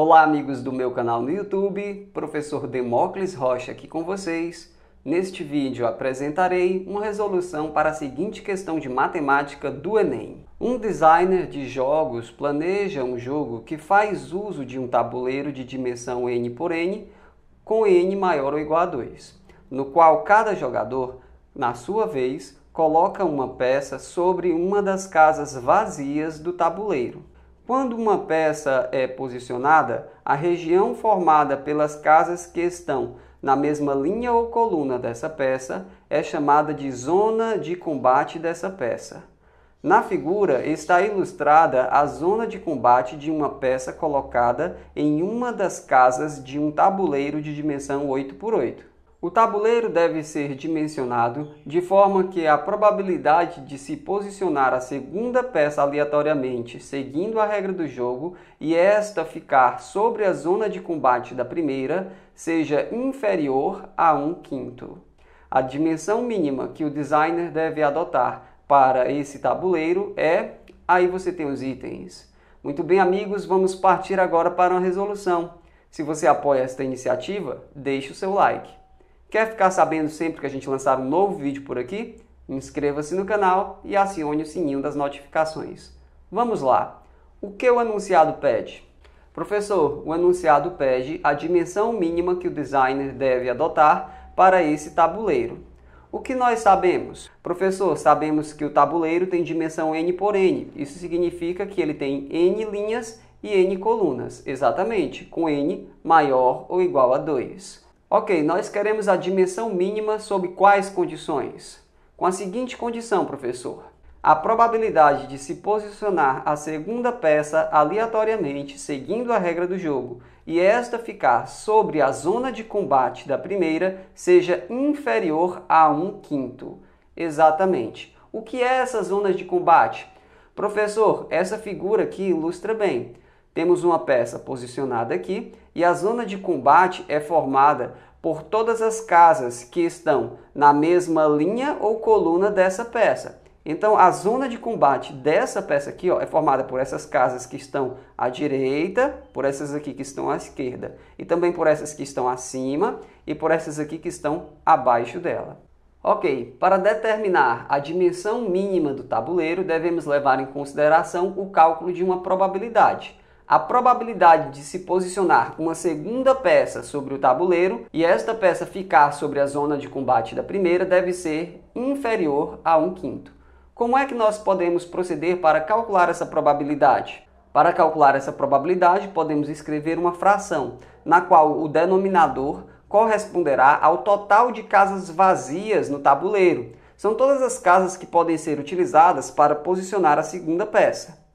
Olá, amigos do meu canal no YouTube, professor Demócles Rocha aqui com vocês. Neste vídeo apresentarei uma resolução para a seguinte questão de matemática do Enem. Um designer de jogos planeja um jogo que faz uso de um tabuleiro de dimensão n por n com n maior ou igual a 2, no qual cada jogador, na sua vez, coloca uma peça sobre uma das casas vazias do tabuleiro. Quando uma peça é posicionada, a região formada pelas casas que estão na mesma linha ou coluna dessa peça é chamada de zona de combate dessa peça. Na figura está ilustrada a zona de combate de uma peça colocada em uma das casas de um tabuleiro de dimensão 8 por 8. O tabuleiro deve ser dimensionado de forma que a probabilidade de se posicionar a segunda peça aleatoriamente seguindo a regra do jogo e esta ficar sobre a zona de combate da primeira seja inferior a 1 quinto. A dimensão mínima que o designer deve adotar para esse tabuleiro é. Aí você tem os itens. Muito bem, amigos, vamos partir agora para uma resolução. Se você apoia esta iniciativa, deixe o seu like. Quer ficar sabendo sempre que a gente lançar um novo vídeo por aqui? Inscreva-se no canal e acione o sininho das notificações. Vamos lá! O que o anunciado pede? Professor, o anunciado pede a dimensão mínima que o designer deve adotar para esse tabuleiro. O que nós sabemos? Professor, sabemos que o tabuleiro tem dimensão n por n. Isso significa que ele tem n linhas e n colunas, exatamente, com n maior ou igual a 2. Ok, nós queremos a dimensão mínima sob quais condições? Com a seguinte condição, professor. A probabilidade de se posicionar a segunda peça aleatoriamente seguindo a regra do jogo e esta ficar sobre a zona de combate da primeira seja inferior a 1 quinto. Exatamente. O que é essa zona de combate? Professor, essa figura aqui ilustra bem. Temos uma peça posicionada aqui e a zona de combate é formada por todas as casas que estão na mesma linha ou coluna dessa peça. Então, a zona de combate dessa peça aqui ó, é formada por essas casas que estão à direita, por essas aqui que estão à esquerda, e também por essas que estão acima e por essas aqui que estão abaixo dela. Ok, para determinar a dimensão mínima do tabuleiro, devemos levar em consideração o cálculo de uma probabilidade a probabilidade de se posicionar uma segunda peça sobre o tabuleiro e esta peça ficar sobre a zona de combate da primeira deve ser inferior a 1 quinto. Como é que nós podemos proceder para calcular essa probabilidade? Para calcular essa probabilidade, podemos escrever uma fração, na qual o denominador corresponderá ao total de casas vazias no tabuleiro. São todas as casas que podem ser utilizadas para posicionar a segunda peça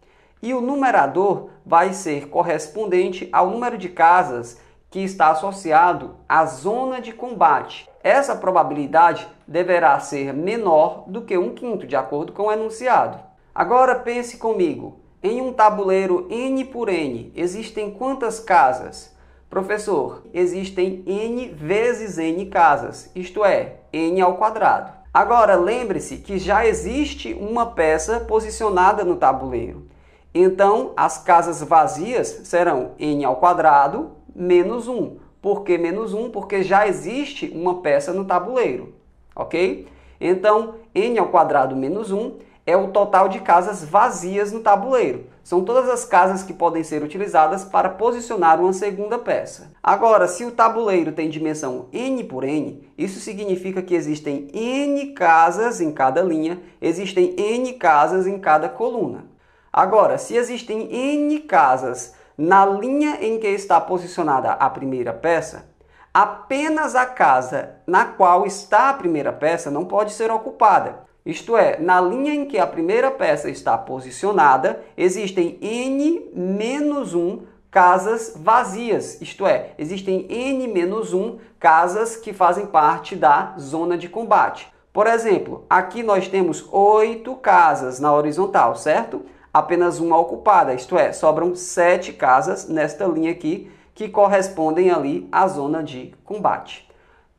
e o numerador vai ser correspondente ao número de casas que está associado à zona de combate. Essa probabilidade deverá ser menor do que um quinto, de acordo com o enunciado. Agora pense comigo: em um tabuleiro n por n existem quantas casas? Professor, existem n vezes n casas, isto é, n ao quadrado. Agora lembre-se que já existe uma peça posicionada no tabuleiro. Então, as casas vazias serão n ao quadrado menos 1. Por que menos 1? Porque já existe uma peça no tabuleiro, ok? Então, n ao quadrado menos 1 é o total de casas vazias no tabuleiro. São todas as casas que podem ser utilizadas para posicionar uma segunda peça. Agora, se o tabuleiro tem dimensão n por n, isso significa que existem n casas em cada linha, existem n casas em cada coluna. Agora, se existem N casas na linha em que está posicionada a primeira peça, apenas a casa na qual está a primeira peça não pode ser ocupada. Isto é, na linha em que a primeira peça está posicionada, existem n menos 1 casas vazias, isto é, existem n menos 1 casas que fazem parte da zona de combate. Por exemplo, aqui nós temos oito casas na horizontal, certo? apenas uma ocupada, isto é, sobram sete casas nesta linha aqui que correspondem ali à zona de combate.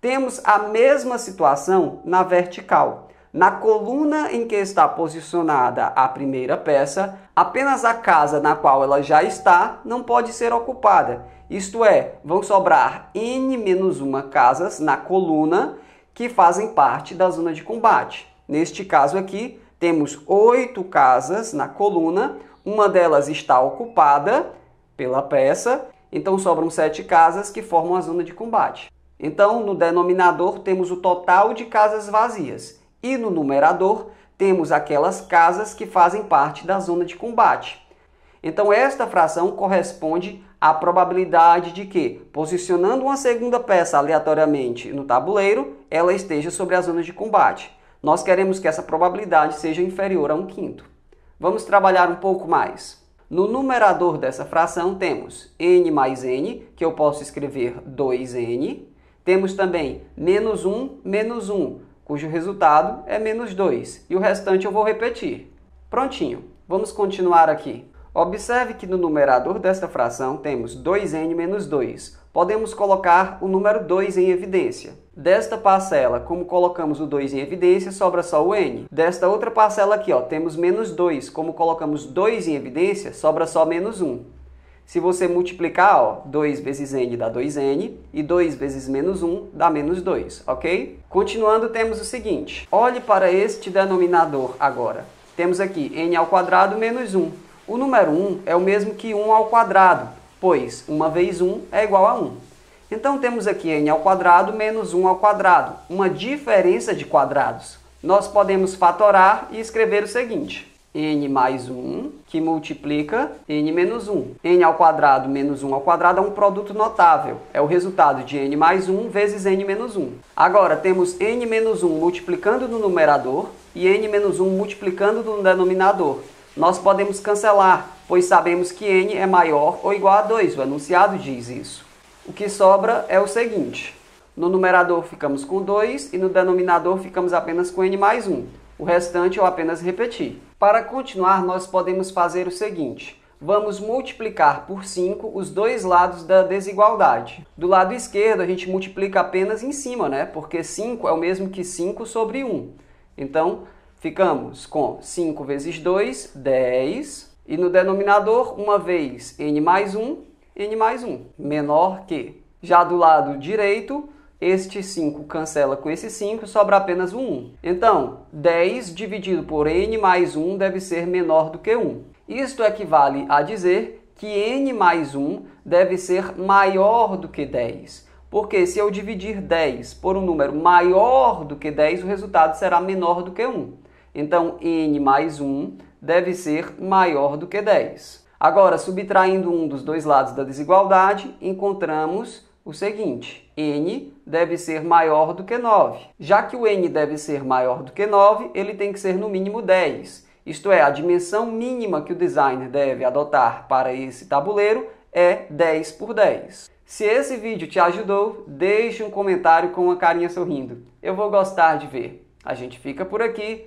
Temos a mesma situação na vertical. Na coluna em que está posicionada a primeira peça, apenas a casa na qual ela já está não pode ser ocupada. Isto é, vão sobrar n-1 casas na coluna que fazem parte da zona de combate. Neste caso aqui, temos oito casas na coluna, uma delas está ocupada pela peça, então sobram sete casas que formam a zona de combate. Então, no denominador temos o total de casas vazias e no numerador temos aquelas casas que fazem parte da zona de combate. Então, esta fração corresponde à probabilidade de que, posicionando uma segunda peça aleatoriamente no tabuleiro, ela esteja sobre a zona de combate. Nós queremos que essa probabilidade seja inferior a um quinto. Vamos trabalhar um pouco mais. No numerador dessa fração temos n mais n, que eu posso escrever 2n. Temos também menos 1 menos 1, cujo resultado é menos 2. E o restante eu vou repetir. Prontinho. Vamos continuar aqui. Observe que no numerador desta fração temos 2n menos 2, podemos colocar o número 2 em evidência. Desta parcela, como colocamos o 2 em evidência, sobra só o n. Desta outra parcela aqui, ó, temos menos 2. Como colocamos 2 em evidência, sobra só menos 1. Se você multiplicar, ó, 2 vezes n dá 2n e 2 vezes menos 1 dá menos 2, ok? Continuando, temos o seguinte. Olhe para este denominador agora. Temos aqui n ao quadrado menos 1. O número 1 é o mesmo que 1 ao quadrado, pois 1 vezes 1 é igual a 1. Então temos aqui n ao quadrado menos 1 ao quadrado, uma diferença de quadrados. Nós podemos fatorar e escrever o seguinte n mais 1, que multiplica n menos 1. n ao quadrado menos 1 ao quadrado é um produto notável. É o resultado de n mais 1 vezes n menos 1. Agora, temos n menos 1 multiplicando no numerador e n menos 1 multiplicando no denominador nós podemos cancelar, pois sabemos que n é maior ou igual a 2, o enunciado diz isso. O que sobra é o seguinte: no numerador ficamos com 2 e no denominador ficamos apenas com n mais 1. O restante eu apenas repeti. Para continuar, nós podemos fazer o seguinte: vamos multiplicar por 5 os dois lados da desigualdade. Do lado esquerdo, a gente multiplica apenas em cima, né? Porque 5 é o mesmo que 5 sobre 1. Então, Ficamos com 5 vezes 2, 10. E no denominador, uma vez n mais 1, n mais 1, menor que. Já do lado direito, este 5 cancela com esse 5, sobra apenas um 1. Então, 10 dividido por n mais 1 deve ser menor do que 1. Isto equivale a dizer que n mais 1 deve ser maior do que 10. Porque se eu dividir 10 por um número maior do que 10, o resultado será menor do que 1. Então, n mais 1 deve ser maior do que 10. Agora, subtraindo um dos dois lados da desigualdade, encontramos o seguinte: n deve ser maior do que 9. Já que o n deve ser maior do que 9, ele tem que ser no mínimo 10. Isto é, a dimensão mínima que o designer deve adotar para esse tabuleiro é 10 por 10. Se esse vídeo te ajudou, deixe um comentário com uma carinha sorrindo. Eu vou gostar de ver. A gente fica por aqui.